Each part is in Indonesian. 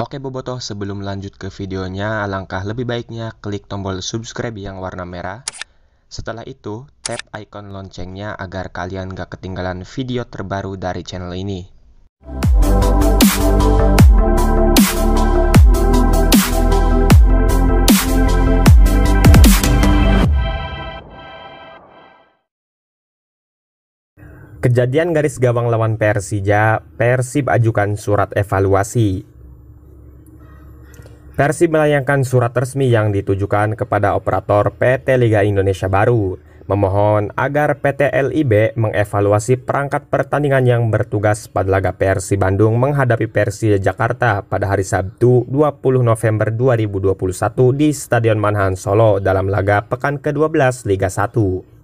Oke Bobotoh, sebelum lanjut ke videonya, alangkah lebih baiknya klik tombol subscribe yang warna merah. Setelah itu, tap icon loncengnya agar kalian gak ketinggalan video terbaru dari channel ini. Kejadian garis gawang lawan Persija, Persib ajukan surat evaluasi. Persib melayangkan surat resmi yang ditujukan kepada operator PT Liga Indonesia baru, memohon agar PT LIB mengevaluasi perangkat pertandingan yang bertugas pada laga Persi Bandung menghadapi Persija Jakarta pada hari Sabtu 20 November 2021 di Stadion Manahan Solo dalam laga pekan ke-12 Liga 1.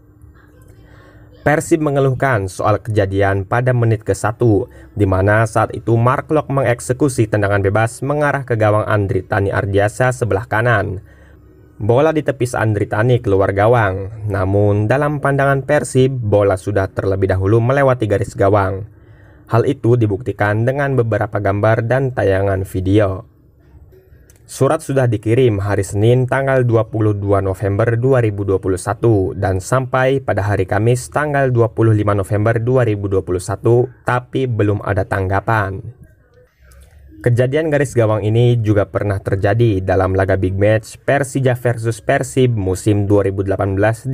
Persib mengeluhkan soal kejadian pada menit ke-1, di mana saat itu Mark Lok mengeksekusi tendangan bebas mengarah ke gawang Andri Tani Ardiasa sebelah kanan. Bola ditepis Andri Tani keluar gawang, namun dalam pandangan Persib, bola sudah terlebih dahulu melewati garis gawang. Hal itu dibuktikan dengan beberapa gambar dan tayangan video. Surat sudah dikirim hari Senin tanggal 22 November 2021 dan sampai pada hari Kamis tanggal 25 November 2021 tapi belum ada tanggapan. Kejadian garis gawang ini juga pernah terjadi dalam laga big match Persija versus Persib musim 2018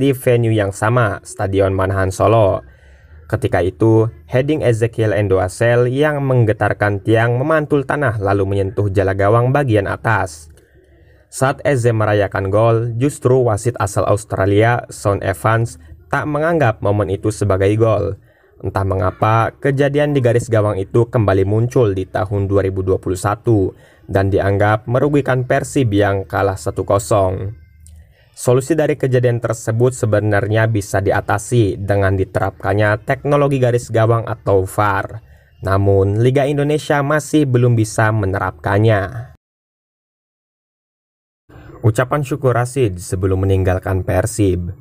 di venue yang sama, Stadion Manahan Solo. Ketika itu, heading Ezekiel Endoasel yang menggetarkan tiang memantul tanah lalu menyentuh jala gawang bagian atas. Saat Eze merayakan gol, justru wasit asal Australia, Son Evans, tak menganggap momen itu sebagai gol. Entah mengapa, kejadian di garis gawang itu kembali muncul di tahun 2021 dan dianggap merugikan Persib yang kalah 1-0. Solusi dari kejadian tersebut sebenarnya bisa diatasi dengan diterapkannya teknologi garis gawang atau VAR. Namun, Liga Indonesia masih belum bisa menerapkannya. Ucapan syukur Rasid sebelum meninggalkan Persib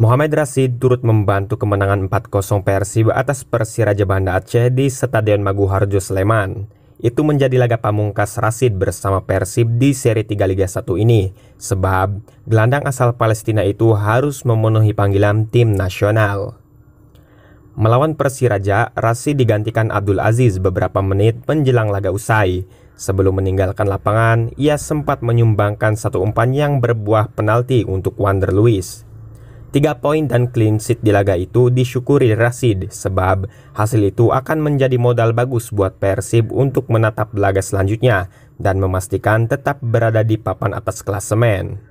Muhammad Rasid turut membantu kemenangan 4-0 Persib atas Persiraja Banda Aceh di Stadion Maguharjo Sleman itu menjadi laga pamungkas Rasid bersama Persib di seri 3 Liga 1 ini sebab gelandang asal Palestina itu harus memenuhi panggilan tim nasional. Melawan Persiraja, Rasid digantikan Abdul Aziz beberapa menit menjelang laga usai. Sebelum meninggalkan lapangan, ia sempat menyumbangkan satu umpan yang berbuah penalti untuk Wander Luis. Tiga poin dan clean sheet di laga itu disyukuri Rashid sebab hasil itu akan menjadi modal bagus buat Persib untuk menatap laga selanjutnya dan memastikan tetap berada di papan atas klasemen.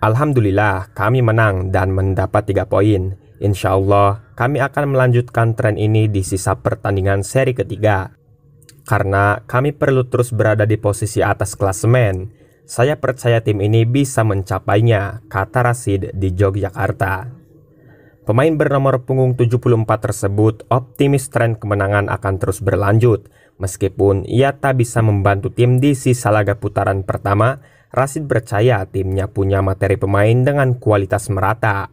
Alhamdulillah kami menang dan mendapat tiga poin. Insya Allah kami akan melanjutkan tren ini di sisa pertandingan seri ketiga. Karena kami perlu terus berada di posisi atas klasemen saya percaya tim ini bisa mencapainya, kata Rashid di Yogyakarta. Pemain bernomor punggung 74 tersebut optimis tren kemenangan akan terus berlanjut, meskipun ia tak bisa membantu tim di sisa laga putaran pertama, Rashid percaya timnya punya materi pemain dengan kualitas merata.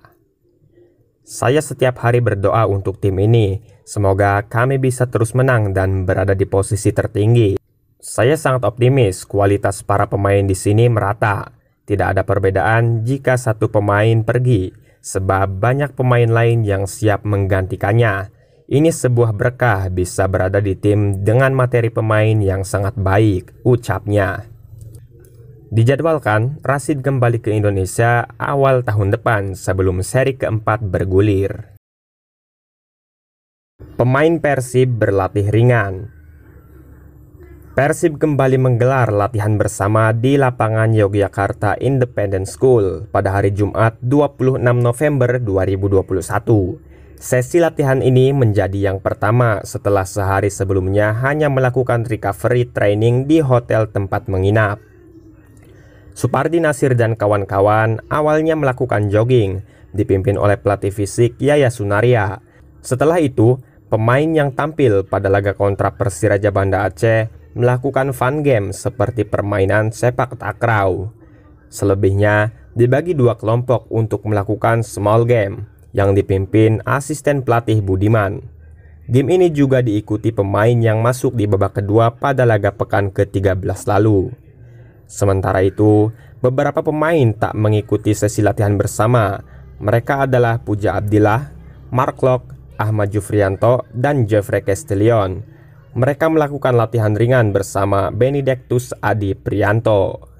Saya setiap hari berdoa untuk tim ini. Semoga kami bisa terus menang dan berada di posisi tertinggi. Saya sangat optimis kualitas para pemain di sini merata. Tidak ada perbedaan jika satu pemain pergi, sebab banyak pemain lain yang siap menggantikannya. Ini sebuah berkah bisa berada di tim dengan materi pemain yang sangat baik, ucapnya. Dijadwalkan, Rashid kembali ke Indonesia awal tahun depan sebelum seri keempat bergulir. Pemain Persib berlatih ringan, Persib kembali menggelar latihan bersama di lapangan Yogyakarta Independent School pada hari Jumat 26 November 2021. Sesi latihan ini menjadi yang pertama setelah sehari sebelumnya hanya melakukan recovery training di hotel tempat menginap. Supardi Nasir dan kawan-kawan awalnya melakukan jogging, dipimpin oleh pelatih fisik Yaya Sunaria. Setelah itu, pemain yang tampil pada laga kontra Persiraja Banda Aceh melakukan fun game seperti permainan sepak takraw. Selebihnya dibagi dua kelompok untuk melakukan small game yang dipimpin asisten pelatih Budiman. Game ini juga diikuti pemain yang masuk di babak kedua pada laga pekan ke-13 lalu. Sementara itu, beberapa pemain tak mengikuti sesi latihan bersama. Mereka adalah Puja Abdillah, Mark Lok, Ahmad Jufrianto, dan Jeffrey Castellion mereka melakukan latihan ringan bersama Benedictus Adi Prianto.